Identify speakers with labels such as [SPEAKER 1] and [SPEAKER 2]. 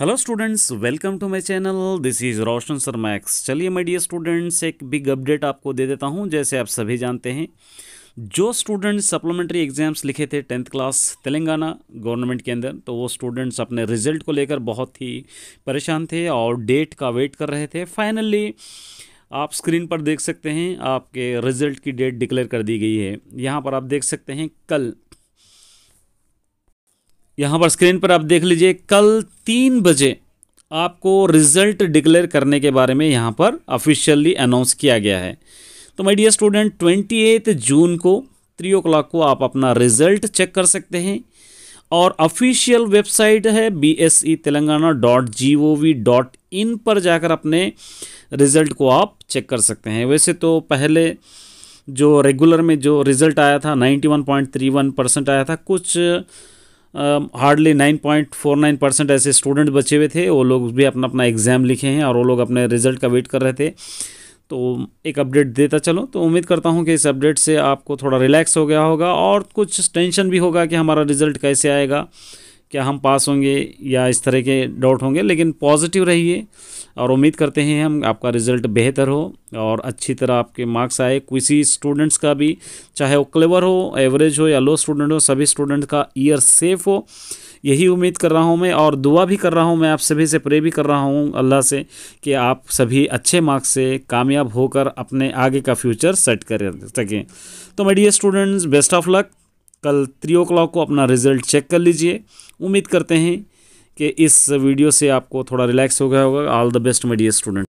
[SPEAKER 1] hello students welcome to my channel this is Roshan sir max चलिए my dear students एक big update आपको दे देता हूं जैसे आप सभी जानते हैं जो स्टूडेंट्स सप्लीमेंट्री एग्ज़ाम्स लिखे थे टेंथ क्लास तेलंगाना गवर्नमेंट के अंदर तो वो स्टूडेंट्स अपने रिजल्ट को लेकर बहुत ही परेशान थे और डेट का वेट कर रहे थे फाइनली आप स्क्रीन पर देख सकते हैं आपके रिजल्ट की डेट डिक्लेयर कर दी गई है यहाँ पर आप देख सकते हैं कल यहाँ पर स्क्रीन पर आप देख लीजिए कल तीन बजे आपको रिजल्ट डिक्लेयर करने के बारे में यहाँ पर ऑफिशियली अनाउंस किया गया है तो my dear student twenty eighth जून को थ्री ओ क्लाक को आप अपना रिजल्ट चेक कर सकते हैं और ऑफिशियल वेबसाइट है B S E Telangana dot G O V dot in पर जाकर अपने रिज़ल्ट को आप चेक कर सकते हैं वैसे तो पहले जो रेगुलर में जो रिज़ल्ट आया था ninety one point three one percent आया था कुछ hardly nine point four nine percent ऐसे स्टूडेंट बचे हुए थे वो लोग भी अपना अपना एग्ज़ाम लिखे हैं और वो लोग अपने रिजल्ट का वेट कर रहे थे तो एक अपडेट देता चलो तो उम्मीद करता हूँ कि इस अपडेट से आपको थोड़ा रिलैक्स हो गया होगा और कुछ टेंशन भी होगा कि हमारा रिज़ल्ट कैसे आएगा क्या हम पास होंगे या इस तरह के डाउट होंगे लेकिन पॉजिटिव रहिए और उम्मीद करते हैं हम आपका रिज़ल्ट बेहतर हो और अच्छी तरह आपके मार्क्स आए किसी स्टूडेंट्स का भी चाहे वो क्लेवर हो एवरेज हो या लो स्टूडेंट हो सभी स्टूडेंट का ईयर सेफ हो यही उम्मीद कर रहा हूँ मैं और दुआ भी कर रहा हूँ मैं आप सभी से प्रे भी कर रहा हूँ अल्लाह से कि आप सभी अच्छे मार्क्स से कामयाब होकर अपने आगे का फ्यूचर सेट कर सकें तो my dear students best of luck कल थ्री ओ को अपना रिज़ल्ट चेक कर लीजिए उम्मीद करते हैं कि इस वीडियो से आपको थोड़ा रिलैक्स हो गया होगा all the best my dear student